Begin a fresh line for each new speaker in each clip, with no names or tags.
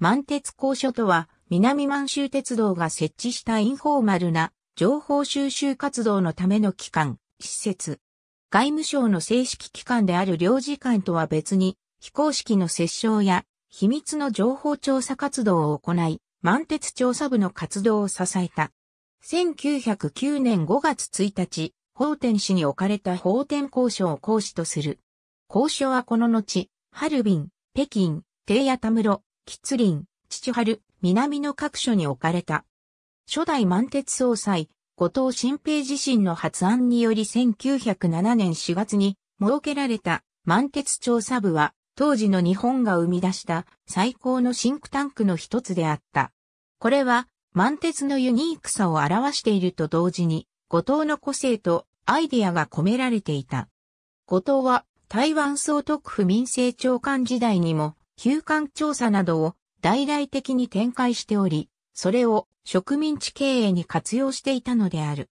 満鉄公所とは、南満州鉄道が設置したインフォーマルな情報収集活動のための機関、施設。外務省の正式機関である領事館とは別に、非公式の接触や秘密の情報調査活動を行い、満鉄調査部の活動を支えた。1909年5月1日、法典市に置かれた法典交渉を講師とする。交渉はこの後、ハルビン、北京、ヤタ田室、吉林、父春、南の各所に置かれた。初代満鉄総裁、後藤新平自身の発案により1907年4月に設けられた満鉄調査部は、当時の日本が生み出した最高のシンクタンクの一つであった。これは、満鉄のユニークさを表していると同時に、後藤の個性とアイデアが込められていた。後藤は、台湾総督府民政長官時代にも、休館調査などを大々的に展開しており、それを植民地経営に活用していたのである。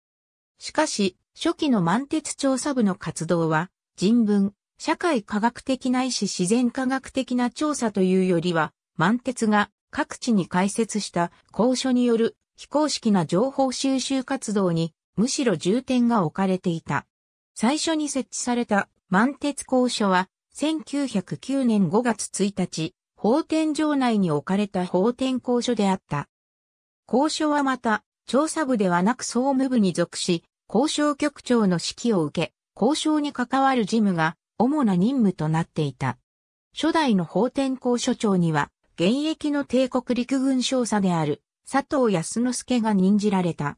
しかし、初期の満鉄調査部の活動は、人文、社会科学的ないし自然科学的な調査というよりは、満鉄が各地に開設した公所による非公式な情報収集活動にむしろ重点が置かれていた。最初に設置された満鉄公所は1909年5月1日、法典場内に置かれた法典公所であった。公所はまた、調査部ではなく総務部に属し、交渉局長の指揮を受け、交渉に関わる事務が主な任務となっていた。初代の法典公所長には、現役の帝国陸軍少佐である佐藤康之助が任じられた。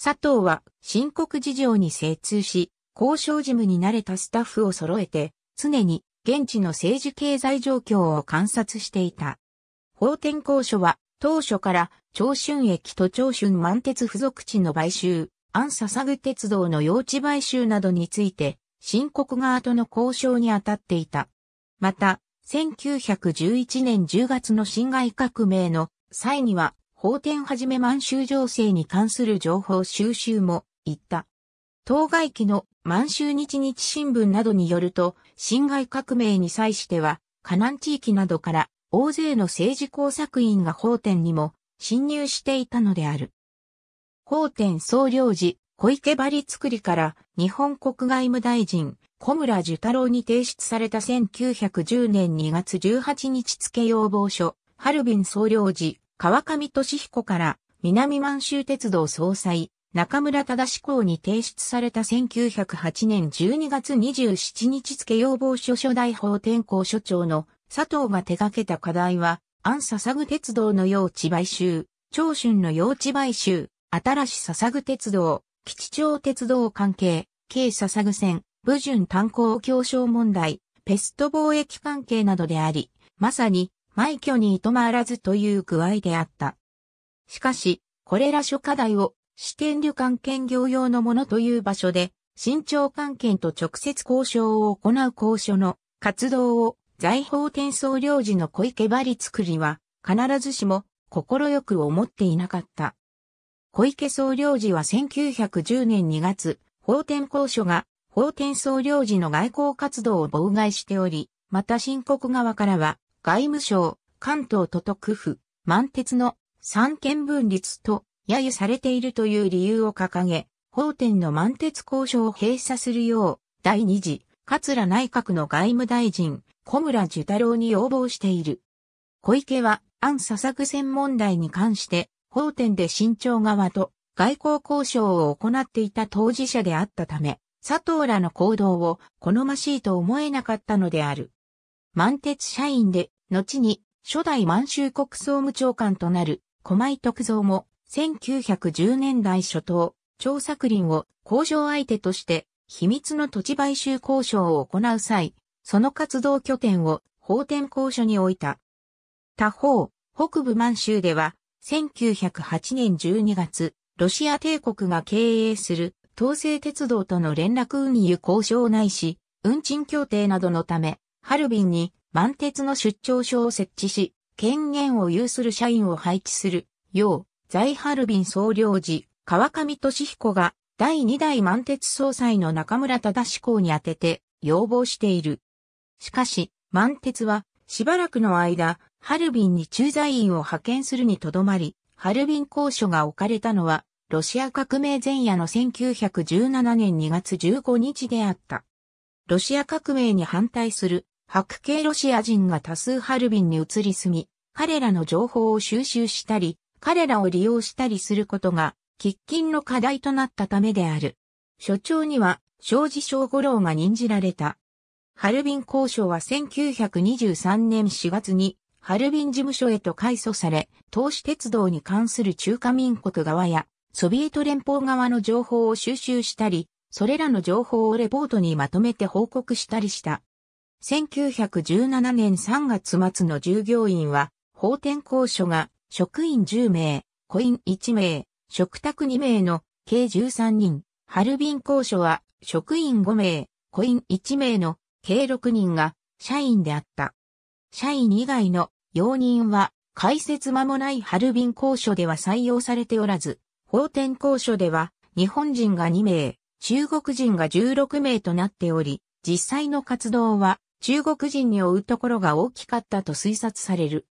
佐藤は深刻事情に精通し、交渉事務に慣れたスタッフを揃えて、常に現地の政治経済状況を観察していた。法天公所は当初から長春駅と長春満鉄付属地の買収、安佐具鉄道の用地買収などについて、新国側との交渉に当たっていた。また、1911年10月の侵害革命の際には、法典はじめ満州情勢に関する情報収集も行った。当該期の満州日日新聞などによると、辛亥革命に際しては、河南地域などから大勢の政治工作員が法典にも侵入していたのである。法典総領事、小池張作りから日本国外務大臣、小村寿太郎に提出された1910年2月18日付要望書、ハルビン総領事、川上俊彦から南満州鉄道総裁、中村忠公に提出された1908年12月27日付要望書初代法天候所長の佐藤が手掛けた課題は、安笹具鉄道の用地買収、長春の用地買収、新し笹具鉄道、基地祥鉄道関係、京笹具線、武順炭鉱協商問題、ペスト貿易関係などであり、まさに、埋挙にいとまらずという具合であった。しかし、これら諸課題を支店旅館兼業用のものという場所で、新庁関係と直接交渉を行う交渉の活動を財宝転送領事の小池張作りは、必ずしも快く思っていなかった。小池総領事は1910年2月、法天公渉が法天総領事の外交活動を妨害しており、また新国側からは、外務省、関東都督府、満鉄の三権分立と揶揄されているという理由を掲げ、法典の満鉄交渉を閉鎖するよう、第二次、桂内閣の外務大臣、小村寿太郎に要望している。小池は、暗佐作戦問題に関して、法典で新潮側と外交交渉を行っていた当事者であったため、佐藤らの行動を好ましいと思えなかったのである。満鉄社員で、後に初代満州国総務長官となる、小前徳造も、1910年代初頭、張作林を工場相手として秘密の土地買収交渉を行う際、その活動拠点を法典公所に置いた。他方、北部満州では、1908年12月、ロシア帝国が経営する東西鉄道との連絡運輸交渉ないし、運賃協定などのため、ハルビンに満鉄の出張所を設置し、権限を有する社員を配置するよう在ハルビン総領事、川上俊彦が第2代満鉄総裁の中村忠志公に宛てて要望している。しかし、満鉄はしばらくの間、ハルビンに駐在員を派遣するにとどまり、ハルビン公署が置かれたのは、ロシア革命前夜の1917年2月15日であった。ロシア革命に反対する白系ロシア人が多数ハルビンに移り住み、彼らの情報を収集したり、彼らを利用したりすることが、喫緊の課題となったためである。所長には、庄司省五郎が任じられた。ハルビン交渉は1923年4月に、ハルビン事務所へと改組され、投資鉄道に関する中華民国側や、ソビエト連邦側の情報を収集したり、それらの情報をレポートにまとめて報告したりした。1917年3月末の従業員は、法典交渉が職員10名、コイン1名、食卓2名の計13人、ハルビン公書は職員5名、コイン1名の計6人が社員であった。社員以外の容認は開設間もないハルビン公書では採用されておらず、法典公書では日本人が2名、中国人が16名となっており、実際の活動は中国人に追うところが大きかったと推察される。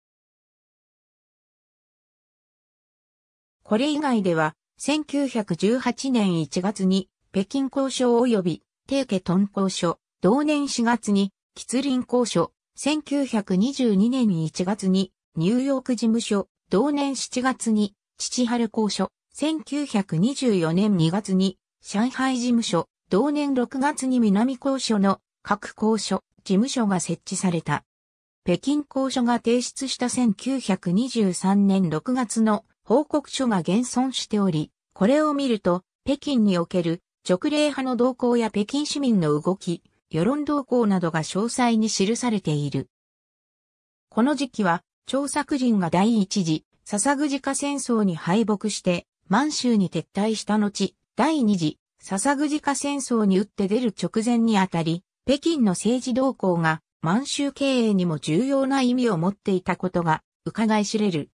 これ以外では、1918年1月に北京交渉及び定家屯交渉、同年4月に吉林交渉、1922年1月にニューヨーク事務所、同年7月に父春交渉、1924年2月に上海事務所、同年6月に南交渉の各交渉、事務所が設置された。北京交渉が提出した1923年6月の報告書が現存しており、これを見ると、北京における直令派の動向や北京市民の動き、世論動向などが詳細に記されている。この時期は、張作人が第一次、笹じ鹿戦争に敗北して、満州に撤退した後、第二次、笹じ鹿戦争に打って出る直前にあたり、北京の政治動向が満州経営にも重要な意味を持っていたことが伺い知れる。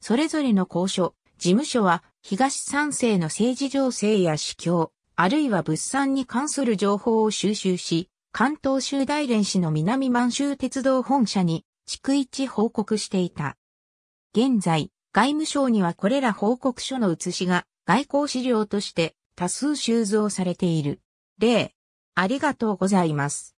それぞれの公所、事務所は東三世の政治情勢や市況、あるいは物産に関する情報を収集し、関東州大連市の南満州鉄道本社に逐一報告していた。現在、外務省にはこれら報告書の写しが外交資料として多数収蔵されている。例、ありがとうございます。